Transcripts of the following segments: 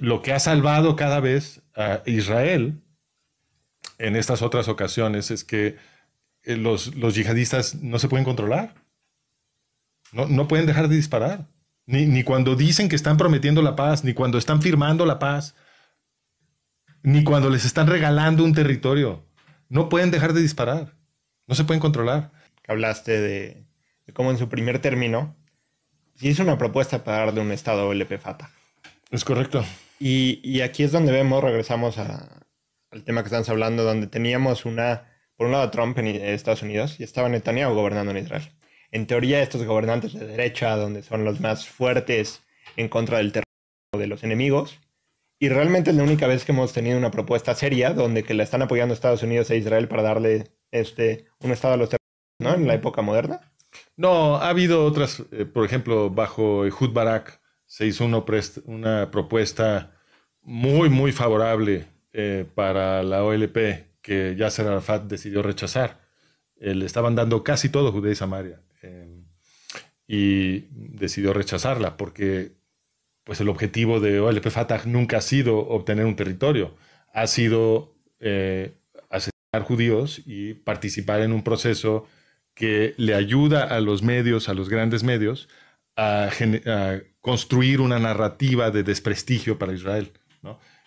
lo que ha salvado cada vez a Israel en estas otras ocasiones es que eh, los, yihadistas no se pueden controlar. No, pueden dejar de disparar. Ni, cuando dicen que están prometiendo la paz, ni cuando están firmando la paz, ni cuando les están regalando un territorio. No pueden dejar de disparar. No se pueden controlar. Hablaste de, cómo en su primer término si hizo una propuesta para dar de un Estado LP es correcto. Y, aquí es donde vemos, regresamos al tema que estamos hablando, donde teníamos una, por un lado Trump en Estados Unidos y estaba Netanyahu gobernando en Israel. En teoría, estos gobernantes de derecha, donde son los más fuertes en contra del terror de los enemigos, y realmente es la única vez que hemos tenido una propuesta seria donde que la están apoyando Estados Unidos e Israel para darle este un estado a los terroristas, ¿no? En la época moderna. No, ha habido otras, eh, por ejemplo, bajo Ehud Barak, se hizo una, propuesta muy, muy favorable eh, para la OLP que Yasser Arafat decidió rechazar. Eh, le estaban dando casi todo Judea y Samaria eh, y decidió rechazarla porque pues el objetivo de OLP Fatah nunca ha sido obtener un territorio, ha sido asesinar judíos y participar en un proceso que le ayuda a los medios, a los grandes medios, a, construir una narrativa de desprestigio para Israel.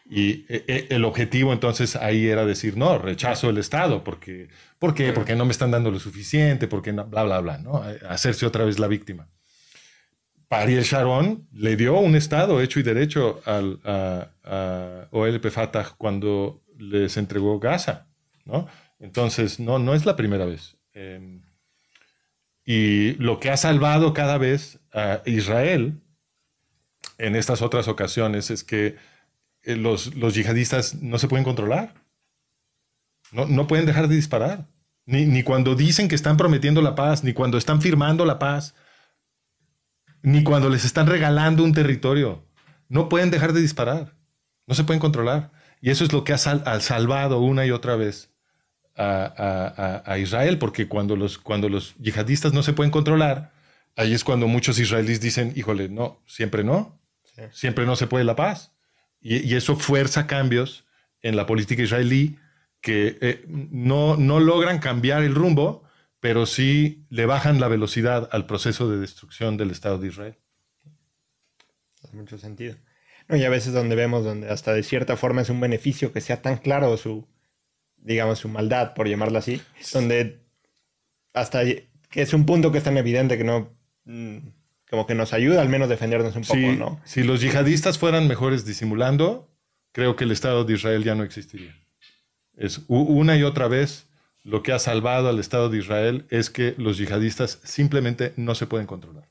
Y e, e, el objetivo entonces ahí era decir, no, rechazo el Estado, porque, ¿por qué? Porque no me están dando lo suficiente, porque bla, bla, bla, ¿no? Hacerse otra vez la víctima. Ariel Sharon le dio un Estado hecho y derecho al a, OLP Fatah cuando les entregó Gaza, ¿no? Entonces, no, no es la primera vez. Em, y lo que ha salvado cada vez a Israel en estas otras ocasiones es que eh, los, yihadistas no se pueden controlar, no, pueden dejar de disparar, ni, cuando dicen que están prometiendo la paz, ni cuando están firmando la paz, ni cuando les están regalando un territorio, no pueden dejar de disparar, no se pueden controlar. Y eso es lo que ha, ha salvado una y otra vez a, Israel, porque cuando los, cuando los yihadistas no se pueden controlar, ahí es cuando muchos israelíes dicen, híjole, no, siempre no, siempre no se puede la paz. Y, eso fuerza cambios en la política israelí que eh, no, no logran cambiar el rumbo, pero sí le bajan la velocidad al proceso de destrucción del Estado de Israel. Hace mucho sentido. y a veces donde vemos, donde hasta de cierta forma es un beneficio que sea tan claro su, digamos, su maldad, por llamarla así, donde hasta que es un punto que es tan evidente que no, mm. como que nos ayuda al menos defendernos un poco, ¿no? Si los yihadistas fueran mejores disimulando, creo que el Estado de Israel ya no existiría. Es una y otra vez lo que ha salvado al Estado de Israel es que los yihadistas simplemente no se pueden controlar.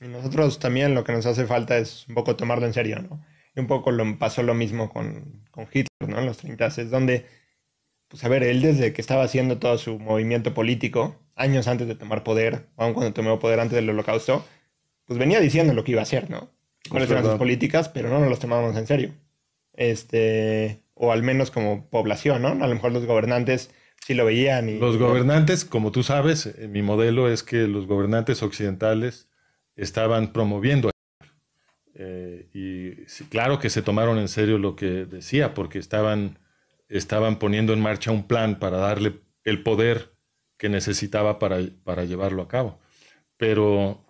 Y nosotros también lo que nos hace falta es un poco tomarlo en serio, ¿no? Y un poco lo, pasó lo mismo con, con Hitler, ¿no? En los 30 es donde pues a ver, él desde que estaba haciendo todo su movimiento político, años antes de tomar poder, aun cuando tomó poder antes del holocausto, pues venía diciendo lo que iba a hacer, ¿no? Cuáles eran sus políticas, pero no nos los tomábamos en serio. Este, o al menos como población, ¿no? A lo mejor los gobernantes sí lo veían. Y, los gobernantes, como tú sabes, eh, mi modelo es que los gobernantes occidentales estaban promoviendo. Eh, y claro que se tomaron en serio lo que decía, porque estaban estaban poniendo en marcha un plan para darle el poder que necesitaba para, para llevarlo a cabo. Pero,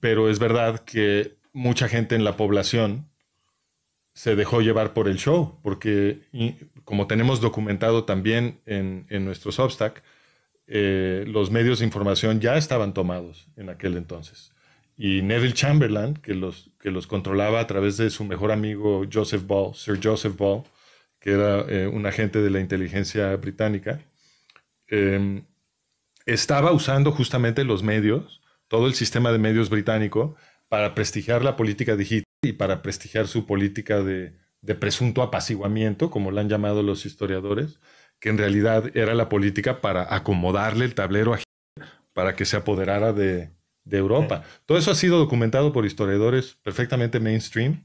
pero es verdad que mucha gente en la población se dejó llevar por el show, porque como tenemos documentado también en, en nuestros Substack, eh, los medios de información ya estaban tomados en aquel entonces. Y Neville Chamberlain, que los, que los controlaba a través de su mejor amigo Joseph Ball, Sir Joseph Ball, que era eh, un agente de la inteligencia británica, em, estaba usando justamente los medios, todo el sistema de medios británico, para prestigiar la política digital y para prestigiar su política de, presunto apaciguamiento, como la han llamado los historiadores, que en realidad era la política para acomodarle el tablero a Hitler para que se apoderara de, Europa. Todo eso ha sido documentado por historiadores perfectamente mainstream,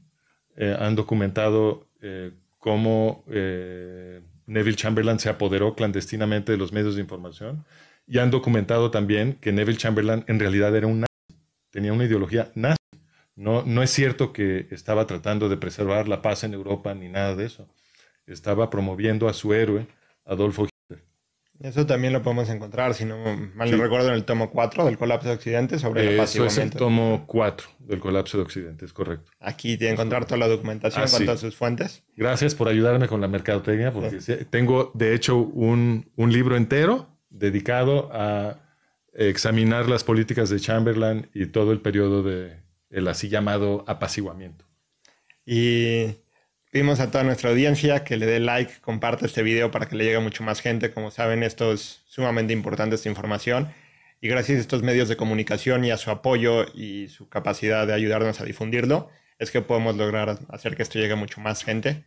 eh, han documentado eh, cómo eh, Neville Chamberlain se apoderó clandestinamente de los medios de información y han documentado también que Neville Chamberlain en realidad era un nazi, tenía una ideología nazi. No, no es cierto que estaba tratando de preservar la paz en Europa ni nada de eso. Estaba promoviendo a su héroe, Adolfo eso también lo podemos encontrar, si no mal recuerdo, en el tomo 4 del colapso de Occidente sobre el Eso es el tomo 4 del colapso de Occidente, es correcto. Aquí que encontrar toda la documentación con todas sus fuentes. Gracias por ayudarme con la mercadotecnia, porque tengo de hecho un, un, libro entero dedicado a examinar las políticas de Chamberlain y todo el periodo de así llamado apaciguamiento. Y Pedimos a toda nuestra audiencia que le dé like, comparte este video para que le llegue a mucho más gente. Como saben, esto es sumamente importante, esta información. Y gracias a estos medios de comunicación y a su apoyo y su capacidad de ayudarnos a difundirlo, es que podemos lograr hacer que esto llegue a mucho más gente.